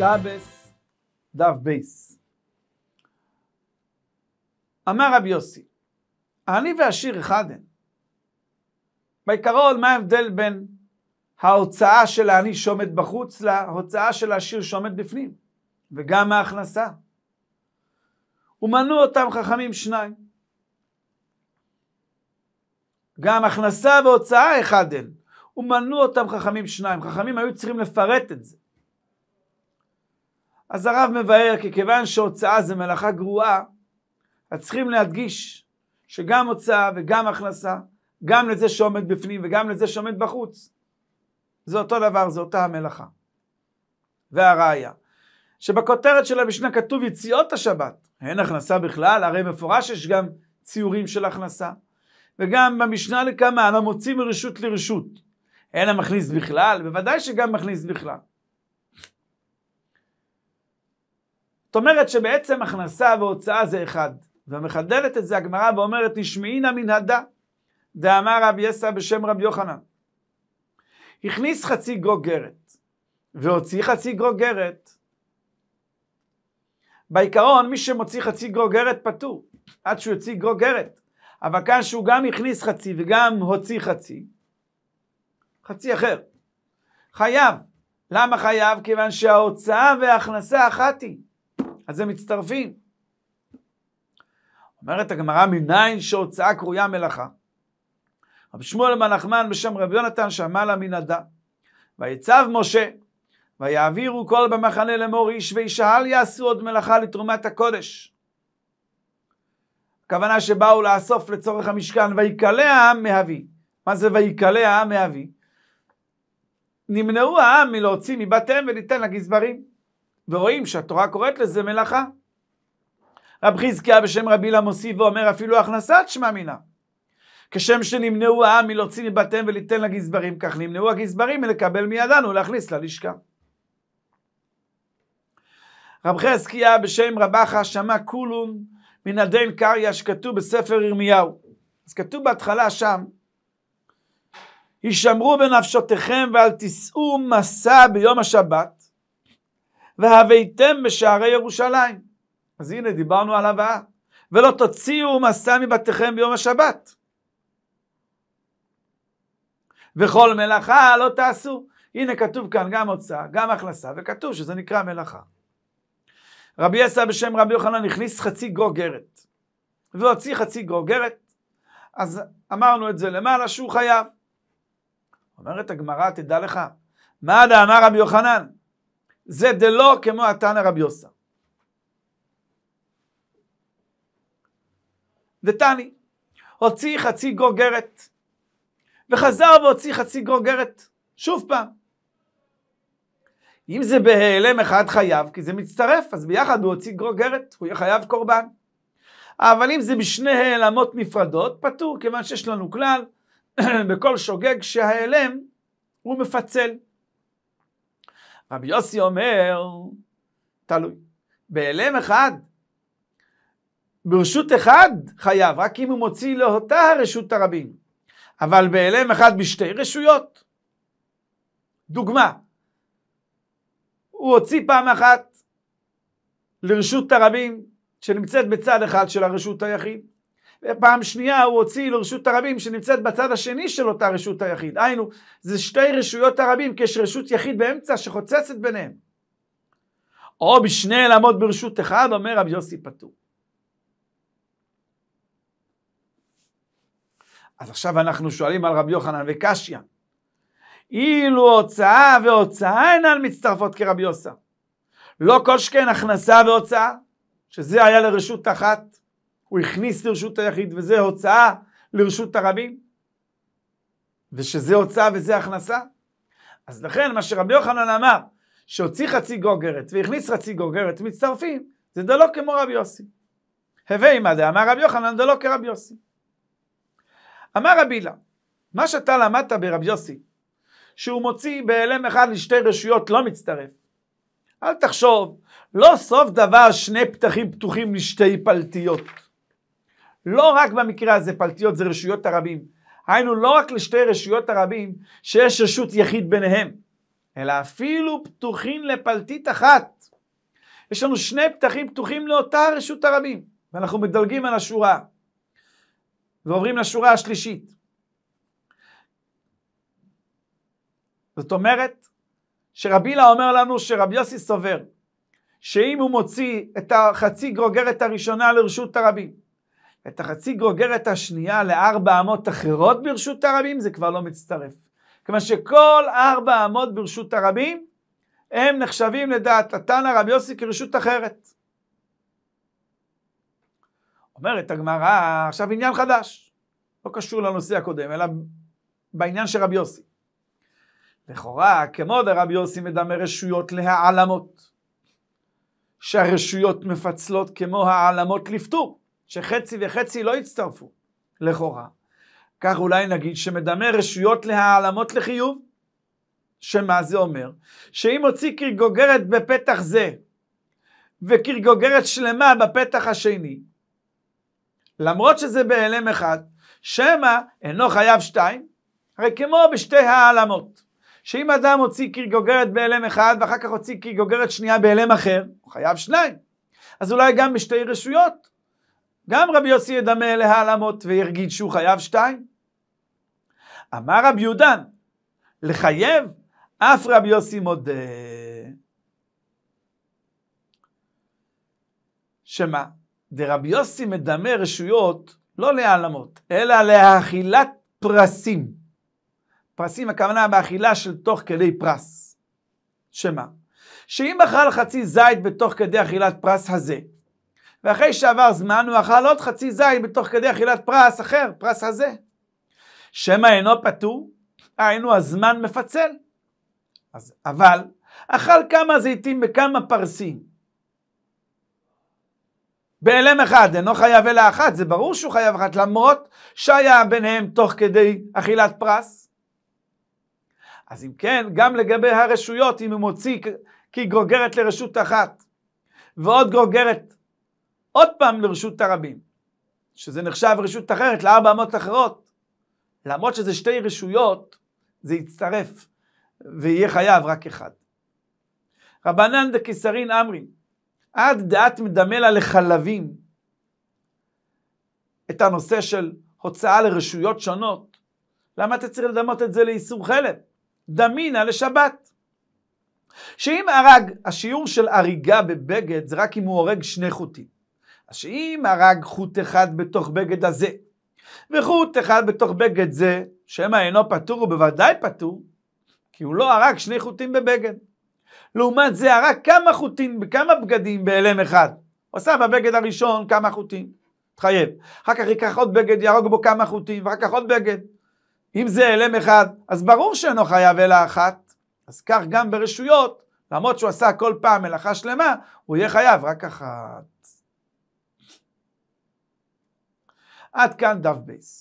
שבס דף בייס. אמר רבי יוסי, אני והשיר אחד הם. בעיקרון, מה ההבדל בין ההוצאה של העני שעומד בחוץ להוצאה של השיר שעומד בפנים, וגם ההכנסה? ומנו אותם חכמים שניים. גם הכנסה והוצאה אחד הם. ומנו אותם חכמים שניים. חכמים היו צריכים לפרט את זה. אז הרב מבאר, כי כיוון שהוצאה זה מלאכה גרועה, אז צריכים להדגיש שגם הוצאה וגם הכנסה, גם לזה שעומד בפנים וגם לזה שעומד בחוץ, זה אותו דבר, זו אותה המלאכה. והראיה, שבכותרת של המשנה כתוב יציאות השבת, אין הכנסה בכלל, הרי מפורש יש גם ציורים של הכנסה. וגם במשנה לא מוציא מרשות לרשות. אין המכניס בכלל, בוודאי שגם מכניס בכלל. זאת אומרת שבעצם הכנסה והוצאה זה אחד. ומחדלת את זה הגמרא ואומרת, תשמעינה מן הדה, דאמר רב יסע בשם רבי יוחנן. הכניס חצי גרוגרת, והוציא חצי גרוגרת. בעיקרון, מי שמוציא חצי גרוגרת פטור, עד שהוא יוציא גרוגרת. אבל כאן שהוא גם הכניס חצי וגם הוציא חצי, חצי אחר. חייב. למה חייב? כיוון שההוצאה וההכנסה אחת היא. אז הם מצטרפים. אומרת הגמרא, מניין שהוצאה קרויה מלאכה? רב שמואל בן נחמן בשם רבי יונתן שמע לה מן מנדה. ויצב משה, ויעבירו כל במחנה לאמור איש ואישה, אל יעשו עוד מלאכה לתרומת הקודש. הכוונה שבאו לאסוף לצורך המשכן, ויקלע העם מאבי. מה זה ויקלע העם מאבי? נמנעו העם מלהוציא מבתיהם וליתן לגזברים. ורואים שהתורה קוראת לזה מלאכה. רב חזקיה בשם רבי אלה מוסיף ואומר אפילו הכנסת שמע מינה. כשם שנמנעו העם מלהוציא מבתיהם וליתן לגזברים, כך נמנעו הגזברים מלקבל מידן ולהכניס ללשכה. רב חזקיה בשם רבחה שמע כולון מן הדין קריא שכתוב בספר ירמיהו. אז כתוב בהתחלה שם, הישמרו בנפשותיכם ואל תישאו מסע ביום השבת, והביתם בשערי ירושלים. אז הנה, דיברנו על הבאה. ולא תוציאו מסע מבתיכם ביום השבת. וכל מלאכה לא תעשו. הנה כתוב כאן גם הוצאה, גם הכנסה, וכתוב שזה נקרא מלאכה. רבי עשה בשם רבי יוחנן הכניס חצי גוגרת, והוציא חצי גוגרת, אז אמרנו את זה למעלה שהוא חייב. אומרת הגמרא, תדע לך, מה דאמר רבי יוחנן? זה דלא כמו התנא רבי יוסף. דתני, הוציא חצי גוגרת, וחזר והוציא חצי גוגרת, שוב פעם. אם זה בהיעלם אחד חייב, כי זה מצטרף, אז ביחד הוא הוציא גוגרת, הוא יהיה חייב קורבן. אבל אם זה בשני העלמות נפרדות, פטור, כיוון שיש לנו כלל, בכל שוגג שההיעלם הוא מפצל. רבי יוסי אומר, תלוי. בהלם אחד, ברשות אחד חייב, רק אם הוא מוציא לאותה הרשות הרבים. אבל בהלם אחד בשתי רשויות. דוגמה, הוא הוציא פעם אחת לרשות הרבים, שנמצאת בצד אחד של הרשות היחיד, ופעם שנייה הוא הוציא לרשות הרבים שנמצאת בצד השני של אותה רשות היחיד. היינו, זה שתי רשויות הרבים, כי יש רשות יחיד באמצע שחוצצת ביניהם. או בשני לעמוד ברשות אחד, אומר רבי יוסי פטור. אז עכשיו אנחנו שואלים על רבי יוחנן וקשיא. אילו הוצאה והוצאה אינן מצטרפות כרבי יוסף. לא כל שכן הכנסה והוצאה, שזה היה לרשות אחת. הוא הכניס לרשות היחיד, וזה הוצאה לרשות הרבים, ושזה הוצאה וזה הכנסה. אז לכן מה שרבי יוחנן אמר, שהוציא חצי גוגרת והכניס חצי גוגרת, מצטרפים, זה דלא כמו רבי יוסי. הווה עמא דאמר רבי יוחנן דלא כרבי יוסי. אמר רבי לה מה שאתה למדת ברבי יוסי, שהוא מוציא בהלם אחד לשתי רשויות לא מצטרף. אל תחשוב, לא סוף דבר שני פתחים פתוחים לשתי פלטיות. לא רק במקרה הזה פלטיות זה רשויות הרבים. היינו לא רק לשתי רשויות הרבים שיש רשות יחיד ביניהם, אלא אפילו פתוחים לפלטית אחת. יש לנו שני פתחים פתוחים לאותה רשות הרבים, ואנחנו מדלגים על השורה ועוברים לשורה השלישית. זאת אומרת שרבי הילה אומר לנו שרבי יוסי סובר שאם הוא מוציא את החצי גרוגרת הראשונה לרשות הרבים את החצי גוגרת השנייה לארבע אמות אחרות ברשות הרבים, זה כבר לא מצטרף. כיוון שכל ארבע אמות ברשות הרבים, הם נחשבים לדעת התנא רבי יוסי כרשות אחרת. אומרת הגמרא, עכשיו עניין חדש, לא קשור לנושא הקודם, אלא בעניין של רבי יוסי. לכאורה, כמו דרבי יוסי מדמה רשויות להעלמות, שהרשויות מפצלות כמו העלמות לפטור. שחצי וחצי לא יצטרפו, לכאורה. כך אולי נגיד שמדמה רשויות להעלמות לחיוב, שמה זה אומר? שאם הוציא קרגוגרת בפתח זה, וקרגוגרת שלמה בפתח השני, למרות שזה בהלם אחד, שמא אינו חייב שתיים, הרי כמו בשתי העלמות, שאם אדם הוציא קרגוגרת בהלם אחד, ואחר כך הוציא קרגוגרת שנייה בהלם אחר, הוא חייב שניים. אז אולי גם בשתי רשויות, גם רבי יוסי ידמה אליה על אמות וירגיד שהוא חייב שתיים. אמר רבי יהודן, לחייב, אף רבי יוסי מודה. שמה? דרבי יוסי מדמה רשויות לא להעלמות, אלא לאכילת פרסים. פרסים, הכוונה באכילה של תוך כדי פרס. שמה? שאם אכל חצי זית בתוך כדי אכילת פרס הזה, ואחרי שעבר זמן הוא אכל עוד חצי זין בתוך כדי אכילת פרס אחר, פרס הזה. שמא אינו פטור, היינו הזמן מפצל. אז, אבל, אכל כמה זיתים בכמה פרסים. בהלם אחד, אינו חייב אלא אחת, זה ברור שהוא חייב אחת, למרות שהיה ביניהם תוך כדי אכילת פרס. אז אם כן, גם לגבי הרשויות, אם הוא מוציא כגרוגרת לרשות אחת, ועוד גרוגרת עוד פעם לרשות הרבים, שזה נחשב רשות אחרת לארבע אמות אחרות. למרות שזה שתי רשויות, זה יצטרף, ויהיה חייב רק אחד. רבנן דקיסרין אמרין, עד דעת מדמה לה לחלבים את הנושא של הוצאה לרשויות שונות, למה אתה צריך לדמות את זה לאיסור חלב? דמינה לשבת. שאם הרג, השיעור של הריגה בבגד זה רק אם הוא הורג שני חוטים. אז שאם הרג חוט אחד בתוך בגד הזה, וחוט אחד בתוך בגד זה, שמא אינו פטור, הוא בוודאי פטור, כי הוא לא הרג שני חוטים בבגד. לעומת זה הרג כמה חוטים, בכמה בגדים בהלם אחד. הוא עשה בבגד הראשון כמה חוטים, התחייב. אחר כך ייקח עוד בגד, יהרוג בו כמה חוטים, ואחר כך עוד בגד. אם זה הלם אחד, אז ברור שאינו חייב אלא אחת. אז כך גם ברשויות, למרות שהוא עשה כל פעם מלאכה שלמה, הוא יהיה חייב רק אחת. עד כאן דף בייס.